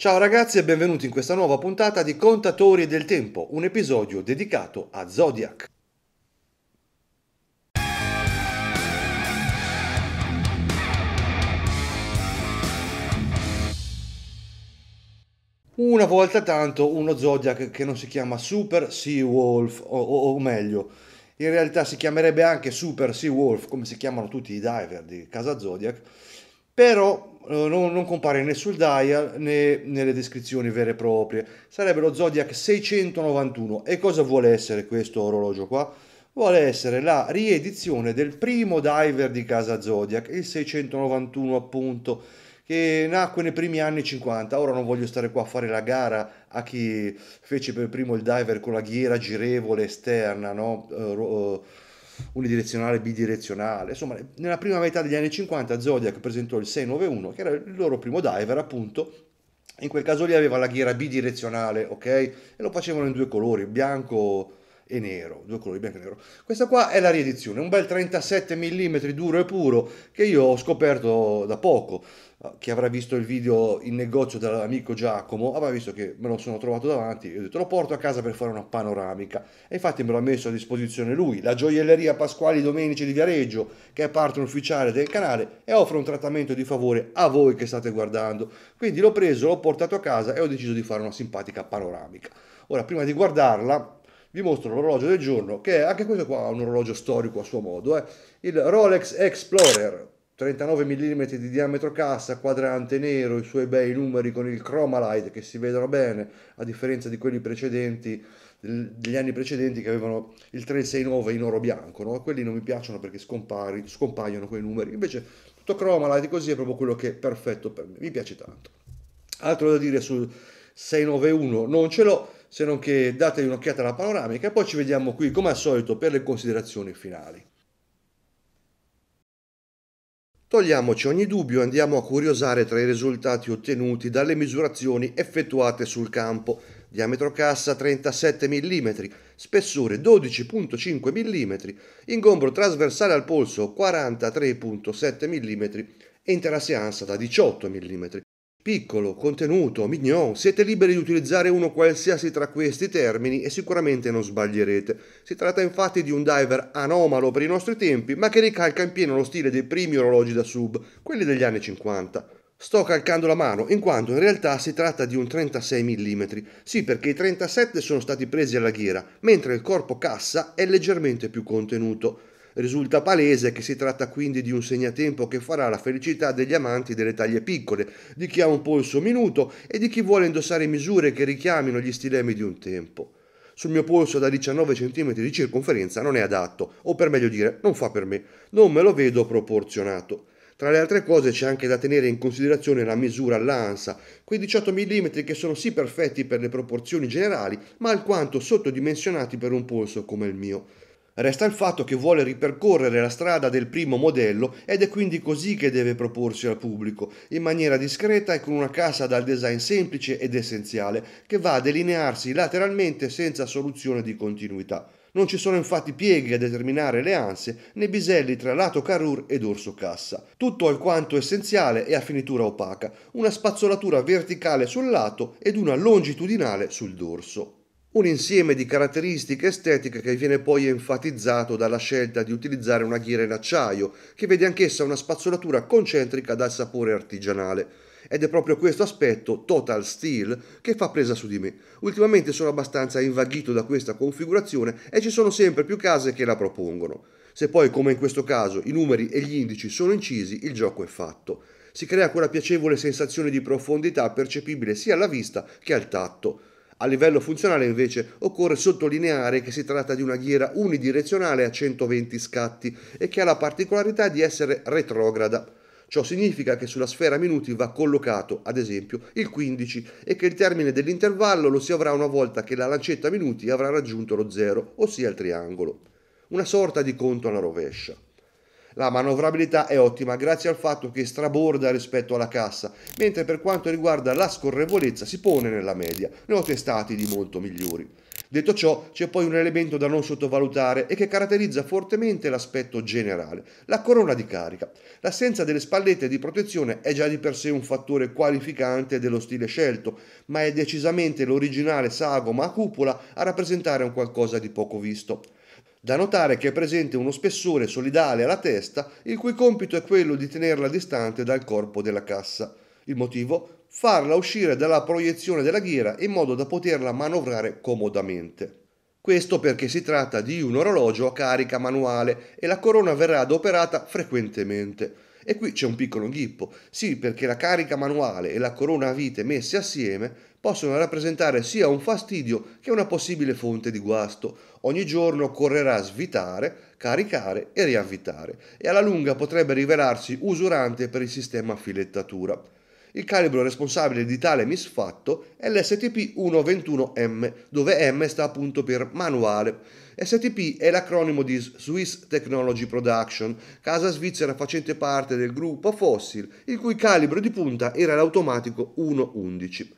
Ciao ragazzi e benvenuti in questa nuova puntata di Contatori del Tempo, un episodio dedicato a Zodiac. Una volta tanto uno Zodiac che non si chiama Super Sea Wolf, o, o, meglio, in realtà si chiamerebbe anche Super Sea Wolf, come si chiamano tutti i diver di casa Zodiac, però eh, non, non compare né sul dial né nelle descrizioni vere e proprie. Sarebbe lo Zodiac 691. E cosa vuole essere questo orologio qua? Vuole essere la riedizione del primo diver di casa Zodiac, il 691 appunto, che nacque nei primi anni 50. Ora non voglio stare qua a fare la gara a chi fece per primo il diver con la ghiera girevole esterna, no? Uh, uh, unidirezionale, bidirezionale. Insomma, nella prima metà degli anni 50 Zodiac presentò il 691, che era il loro primo diver, appunto, in quel caso lì aveva la ghiera bidirezionale, ok? E lo facevano in due colori, bianco e nero, due colori bianco e nero. Questa qua è la riedizione, un bel 37 mm duro e puro che io ho scoperto da poco. Ah, chi avrà visto il video in negozio dall'amico Giacomo avrà visto che me lo sono trovato davanti e ho detto lo porto a casa per fare una panoramica e infatti me l'ha messo a disposizione lui, la gioielleria Pasquali Domenici di Viareggio che è partner ufficiale del canale e offre un trattamento di favore a voi che state guardando. Quindi l'ho preso, l'ho portato a casa e ho deciso di fare una simpatica panoramica. Ora prima di guardarla vi mostro l'orologio del giorno che è anche questo qua un orologio storico a suo modo, eh? il Rolex Explorer 39 mm di diametro cassa, quadrante nero, i suoi bei numeri con il chroma che si vedono bene, a differenza di quelli precedenti, degli anni precedenti che avevano il 369 in oro bianco, no? quelli non mi piacciono perché scompari, scompaiono quei numeri, invece tutto chroma così è proprio quello che è perfetto per me, mi piace tanto. Altro da dire sul 691 non ce l'ho, se non che datevi un'occhiata alla panoramica e poi ci vediamo qui come al solito per le considerazioni finali. Togliamoci ogni dubbio e andiamo a curiosare tra i risultati ottenuti dalle misurazioni effettuate sul campo. Diametro cassa 37 mm, spessore 12.5 mm, ingombro trasversale al polso 43.7 mm e intera seanza da 18 mm piccolo, contenuto, mignon, siete liberi di utilizzare uno qualsiasi tra questi termini e sicuramente non sbaglierete. Si tratta infatti di un diver anomalo per i nostri tempi, ma che ricalca in pieno lo stile dei primi orologi da sub, quelli degli anni 50. Sto calcando la mano, in quanto in realtà si tratta di un 36 mm. Sì, perché i 37 sono stati presi alla ghiera, mentre il corpo cassa è leggermente più contenuto. Risulta palese che si tratta quindi di un segnatempo che farà la felicità degli amanti delle taglie piccole, di chi ha un polso minuto e di chi vuole indossare misure che richiamino gli stilemi di un tempo. Sul mio polso da 19 cm di circonferenza non è adatto, o per meglio dire, non fa per me, non me lo vedo proporzionato. Tra le altre cose c'è anche da tenere in considerazione la misura all'ansa, quei 18 mm che sono sì perfetti per le proporzioni generali, ma alquanto sottodimensionati per un polso come il mio. Resta il fatto che vuole ripercorrere la strada del primo modello ed è quindi così che deve proporsi al pubblico, in maniera discreta e con una casa dal design semplice ed essenziale, che va a delinearsi lateralmente senza soluzione di continuità. Non ci sono infatti pieghi a determinare le anse né biselli tra lato Carur ed orso cassa. Tutto alquanto essenziale è a finitura opaca, una spazzolatura verticale sul lato ed una longitudinale sul dorso un insieme di caratteristiche estetiche che viene poi enfatizzato dalla scelta di utilizzare una ghiera in acciaio, che vede anch'essa una spazzolatura concentrica dal sapore artigianale. Ed è proprio questo aspetto, total steel, che fa presa su di me. Ultimamente sono abbastanza invaghito da questa configurazione e ci sono sempre più case che la propongono. Se poi, come in questo caso, i numeri e gli indici sono incisi, il gioco è fatto. Si crea quella piacevole sensazione di profondità percepibile sia alla vista che al tatto a livello funzionale invece occorre sottolineare che si tratta di una ghiera unidirezionale a 120 scatti e che ha la particolarità di essere retrograda. Ciò significa che sulla sfera minuti va collocato, ad esempio, il 15 e che il termine dell'intervallo lo si avrà una volta che la lancetta minuti avrà raggiunto lo 0, ossia il triangolo. Una sorta di conto alla rovescia. La manovrabilità è ottima grazie al fatto che straborda rispetto alla cassa, mentre per quanto riguarda la scorrevolezza si pone nella media, ne ho testati di molto migliori. Detto ciò, c'è poi un elemento da non sottovalutare e che caratterizza fortemente l'aspetto generale, la corona di carica. L'assenza delle spallette di protezione è già di per sé un fattore qualificante dello stile scelto, ma è decisamente l'originale sagoma a cupola a rappresentare un qualcosa di poco visto. Da notare che è presente uno spessore solidale alla testa, il cui compito è quello di tenerla distante dal corpo della cassa. Il motivo? Farla uscire dalla proiezione della ghiera in modo da poterla manovrare comodamente. Questo perché si tratta di un orologio a carica manuale e la corona verrà adoperata frequentemente. E qui c'è un piccolo ghippo, sì perché la carica manuale e la corona a vite messe assieme possono rappresentare sia un fastidio che una possibile fonte di guasto. Ogni giorno occorrerà svitare, caricare e riavvitare e alla lunga potrebbe rivelarsi usurante per il sistema filettatura. Il calibro responsabile di tale misfatto è l'STP-121M, dove M sta appunto per manuale. STP è l'acronimo di Swiss Technology Production, casa svizzera facente parte del gruppo Fossil, il cui calibro di punta era l'automatico 111.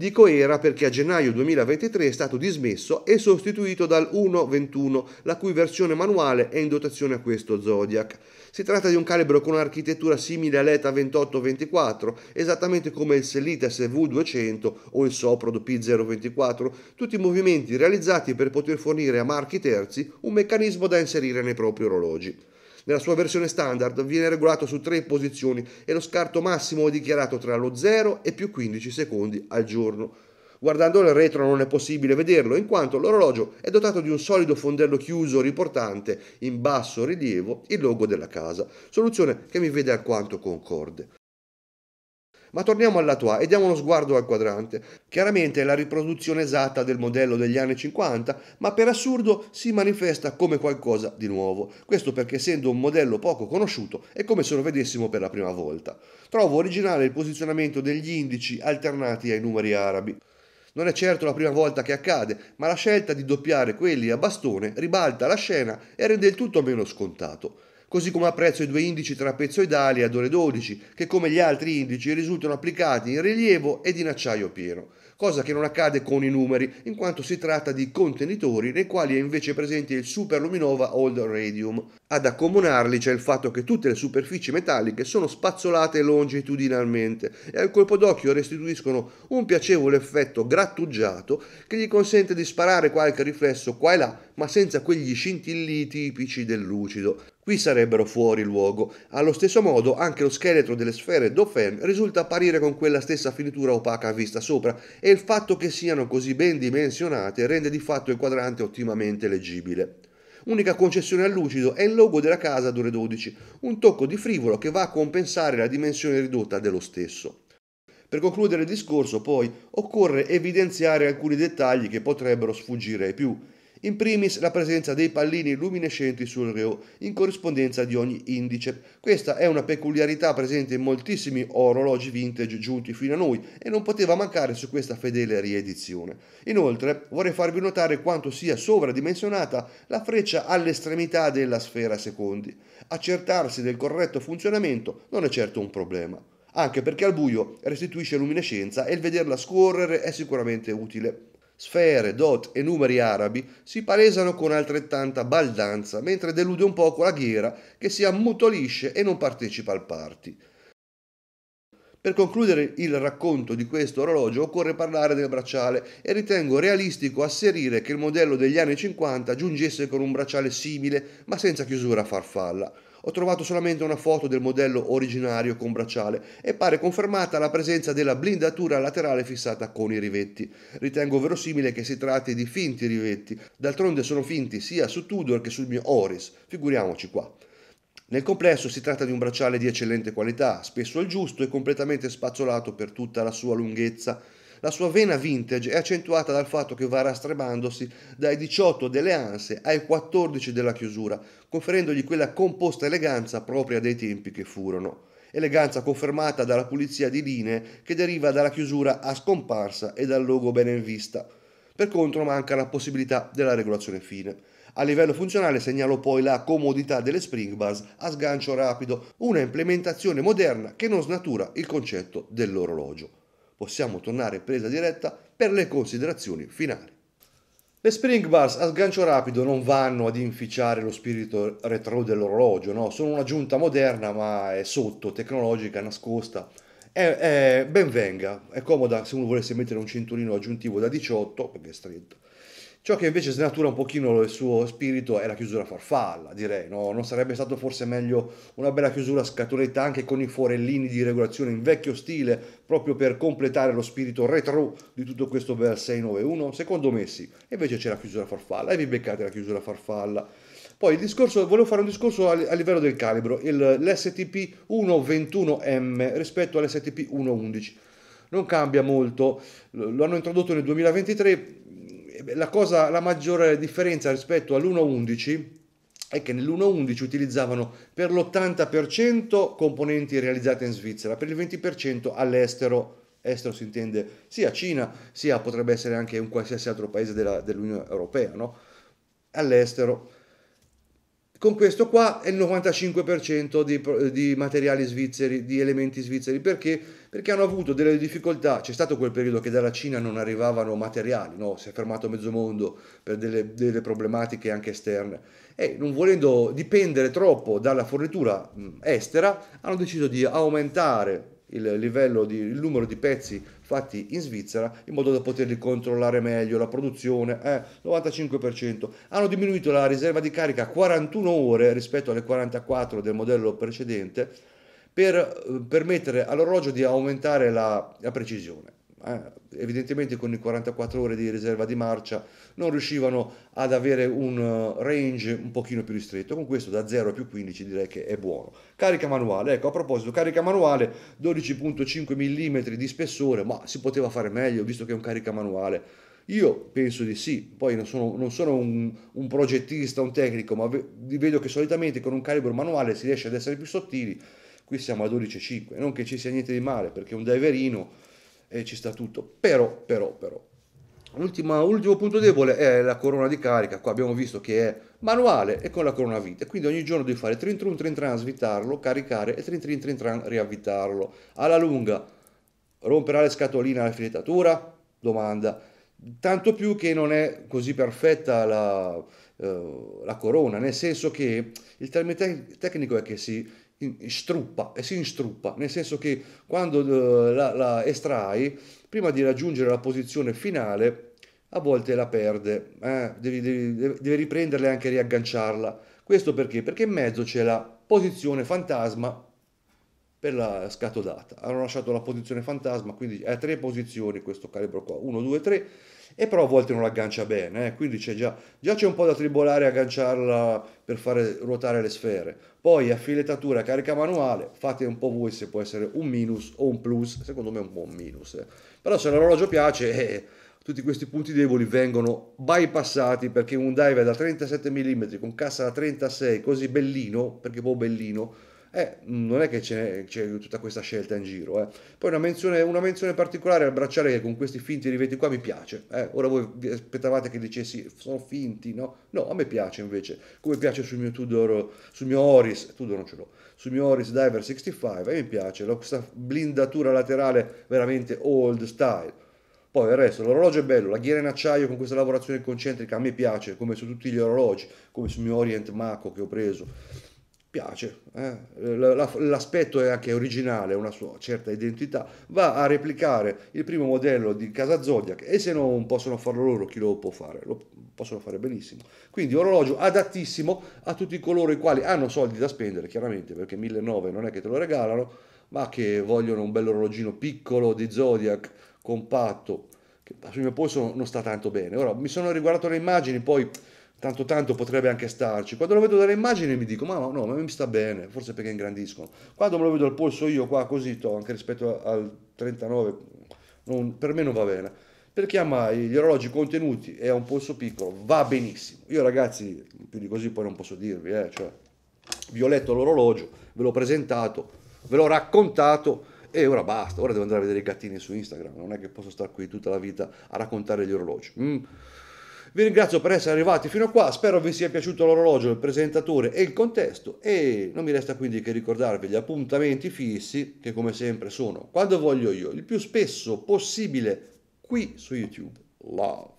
Dico era perché a gennaio 2023 è stato dismesso e sostituito dal 1.21, la cui versione manuale è in dotazione a questo Zodiac. Si tratta di un calibro con architettura simile all'ETA 2824, esattamente come il Selitas V200 o il Soprod P024, tutti i movimenti realizzati per poter fornire a marchi terzi un meccanismo da inserire nei propri orologi. Nella sua versione standard viene regolato su tre posizioni e lo scarto massimo è dichiarato tra lo 0 e più 15 secondi al giorno. Guardando il retro non è possibile vederlo, in quanto l'orologio è dotato di un solido fondello chiuso riportante in basso rilievo il logo della casa, soluzione che mi vede alquanto concorde. Ma torniamo alla tua e diamo uno sguardo al quadrante. Chiaramente è la riproduzione esatta del modello degli anni 50, ma per assurdo si manifesta come qualcosa di nuovo. Questo perché essendo un modello poco conosciuto è come se lo vedessimo per la prima volta. Trovo originale il posizionamento degli indici alternati ai numeri arabi. Non è certo la prima volta che accade, ma la scelta di doppiare quelli a bastone ribalta la scena e rende il tutto meno scontato così come apprezzo i due indici trapezoidali ad ore 12, che come gli altri indici risultano applicati in rilievo ed in acciaio pieno, cosa che non accade con i numeri, in quanto si tratta di contenitori nei quali è invece presente il Super Luminova Old Radium. Ad accomunarli c'è il fatto che tutte le superfici metalliche sono spazzolate longitudinalmente e al colpo d'occhio restituiscono un piacevole effetto grattugiato che gli consente di sparare qualche riflesso qua e là, ma senza quegli scintilli tipici del lucido qui sarebbero fuori luogo. Allo stesso modo anche lo scheletro delle sfere Dauphin risulta apparire con quella stessa finitura opaca vista sopra e il fatto che siano così ben dimensionate rende di fatto il quadrante ottimamente leggibile. Unica concessione al lucido è il logo della casa d'ore 12, un tocco di frivolo che va a compensare la dimensione ridotta dello stesso. Per concludere il discorso, poi, occorre evidenziare alcuni dettagli che potrebbero sfuggire ai più. In primis la presenza dei pallini luminescenti sul reo, in corrispondenza di ogni indice. Questa è una peculiarità presente in moltissimi orologi vintage giunti fino a noi e non poteva mancare su questa fedele riedizione. Inoltre vorrei farvi notare quanto sia sovradimensionata la freccia all'estremità della sfera secondi. Accertarsi del corretto funzionamento non è certo un problema anche perché al buio restituisce luminescenza e il vederla scorrere è sicuramente utile. Sfere, dot e numeri arabi si palesano con altrettanta baldanza, mentre delude un poco la ghiera che si ammutolisce e non partecipa al party. Per concludere il racconto di questo orologio occorre parlare del bracciale e ritengo realistico asserire che il modello degli anni 50 giungesse con un bracciale simile ma senza chiusura a farfalla ho trovato solamente una foto del modello originario con bracciale e pare confermata la presenza della blindatura laterale fissata con i rivetti. Ritengo verosimile che si tratti di finti rivetti, d'altronde sono finti sia su Tudor che sul mio Oris, figuriamoci qua. Nel complesso si tratta di un bracciale di eccellente qualità, spesso al giusto e completamente spazzolato per tutta la sua lunghezza la sua vena vintage è accentuata dal fatto che va rastremandosi dai 18 delle anse ai 14 della chiusura, conferendogli quella composta eleganza propria dei tempi che furono. Eleganza confermata dalla pulizia di linee che deriva dalla chiusura a scomparsa e dal logo bene in vista. Per contro manca la possibilità della regolazione fine. A livello funzionale segnalo poi la comodità delle spring bars a sgancio rapido, una implementazione moderna che non snatura il concetto dell'orologio possiamo tornare in presa diretta per le considerazioni finali. Le spring bars a sgancio rapido non vanno ad inficiare lo spirito retro dell'orologio, no? sono una giunta moderna ma è sotto, tecnologica, nascosta. È, è ben venga, è comoda se uno volesse mettere un cinturino aggiuntivo da 18, perché è stretto, Ciò che invece snatura un pochino il suo spirito è la chiusura farfalla, direi, no? Non sarebbe stato forse meglio una bella chiusura scatoletta anche con i forellini di regolazione in vecchio stile, proprio per completare lo spirito retro di tutto questo bel 691? Secondo me sì. invece c'è la chiusura farfalla e vi beccate la chiusura farfalla. Poi il discorso, volevo fare un discorso a, livello del calibro, il, l'STP 121M rispetto all'STP 111. Non cambia molto, lo hanno introdotto nel 2023 eh, la, cosa, la maggiore differenza rispetto all'1.11 è che nell'1.11 utilizzavano per l'80% componenti realizzate in Svizzera, per il 20% all'estero. Estero si intende sia Cina, sia potrebbe essere anche un qualsiasi altro paese della, dell'Unione Europea, no? All'estero con questo qua è il 95% di, di, materiali svizzeri, di elementi svizzeri, perché? Perché hanno avuto delle difficoltà, c'è stato quel periodo che dalla Cina non arrivavano materiali, no? si è fermato mezzo mondo per delle, delle, problematiche anche esterne e non volendo dipendere troppo dalla fornitura estera hanno deciso di aumentare il livello di il numero di pezzi fatti in Svizzera in modo da poterli controllare meglio la produzione eh, 95% hanno diminuito la riserva di carica a 41 ore rispetto alle 44 del modello precedente per eh, permettere all'orologio di aumentare la, la precisione eh, evidentemente con i 44 ore di riserva di marcia non riuscivano ad avere un eh, range un pochino più ristretto con questo da 0 a più 15 direi che è buono carica manuale ecco a proposito carica manuale 12.5 mm di spessore ma si poteva fare meglio visto che è un carica manuale io penso di sì, poi non sono, non sono un, un, progettista, un tecnico, ma vedo che solitamente con un calibro manuale si riesce ad essere più sottili. Qui siamo a 12,5, non che ci sia niente di male, perché un diverino e ci sta tutto. Però, però, però. Ultima, ultimo punto debole è la corona di carica, qua abbiamo visto che è manuale e con la corona vite, quindi ogni giorno devi fare trin trun trin tran svitarlo, caricare e trin trin trin tran riavvitarlo. Alla lunga romperà le scatoline alla filettatura? Domanda. Tanto più che non è così perfetta la, eh, la corona, nel senso che il termine tec- tecnico è che si struppa e eh, si instruppa, nel senso che quando eh, la, la estrai, prima di raggiungere la posizione finale, a volte la perde, eh? devi, devi, devi riprenderla e anche riagganciarla. Questo perché? Perché in mezzo c'è la posizione fantasma per la scatodata. Hanno lasciato la posizione fantasma, quindi a tre posizioni questo calibro qua, 1, 2, 3 e però a volte non aggancia bene, eh? quindi c'è già, già c'è un po' da tribolare agganciarla per fare ruotare le sfere. Poi affilettatura, carica manuale, fate un po' voi se può essere un minus o un plus, secondo me è un po' un minus. Eh. Però se l'orologio piace, eh, tutti questi punti deboli vengono bypassati perché un diver da 37 mm con cassa da 36, così bellino, perché poi bellino, eh, mm, non è che c'è, c'è, tutta questa scelta in giro. Eh. Poi una menzione, una menzione, particolare al bracciale che con questi finti rivetti qua mi piace. Eh. Ora voi vi aspettavate che dicessi sono finti, no? No, a me piace invece, come piace sul mio Tudor, sul mio Oris, Tudor non ce l'ho, sul mio Oris Diver 65, e mi piace, la, questa blindatura laterale veramente old style. Poi il resto, l'orologio è bello, la ghiera in acciaio con questa lavorazione concentrica a me piace, come su tutti gli orologi, come sul mio Orient Mako che ho preso piace, eh? l'aspetto è anche originale, una sua certa identità, va a replicare il primo modello di casa Zodiac e se non possono farlo loro chi lo può fare? Lo possono fare benissimo. Quindi orologio adattissimo a tutti coloro i quali hanno soldi da spendere, chiaramente perché 1.900 non è che te lo regalano, ma che vogliono un orologino piccolo di Zodiac, compatto, che sul mio polso non sta tanto bene. Ora mi sono riguardato le immagini, poi tanto tanto potrebbe anche starci. Quando lo vedo dalle immagini mi dico, ma no, ma mi sta bene, forse perché ingrandiscono. Quando me lo vedo al polso io qua così, to, anche rispetto al 39, non, per me non va bene. Perché amai gli orologi contenuti e ha un polso piccolo, va benissimo. Io ragazzi, più di così poi non posso dirvi, eh, cioè, vi ho letto l'orologio, ve l'ho presentato, ve l'ho raccontato, e ora basta, ora devo andare a vedere i gattini su Instagram, non è che posso stare qui tutta la vita a raccontare gli orologi. Mm. Vi ringrazio per essere arrivati fino a qua, spero vi sia piaciuto l'orologio, il presentatore e il contesto e non mi resta quindi che ricordarvi gli appuntamenti fissi che come sempre sono quando voglio io, il più spesso possibile qui su YouTube. Love.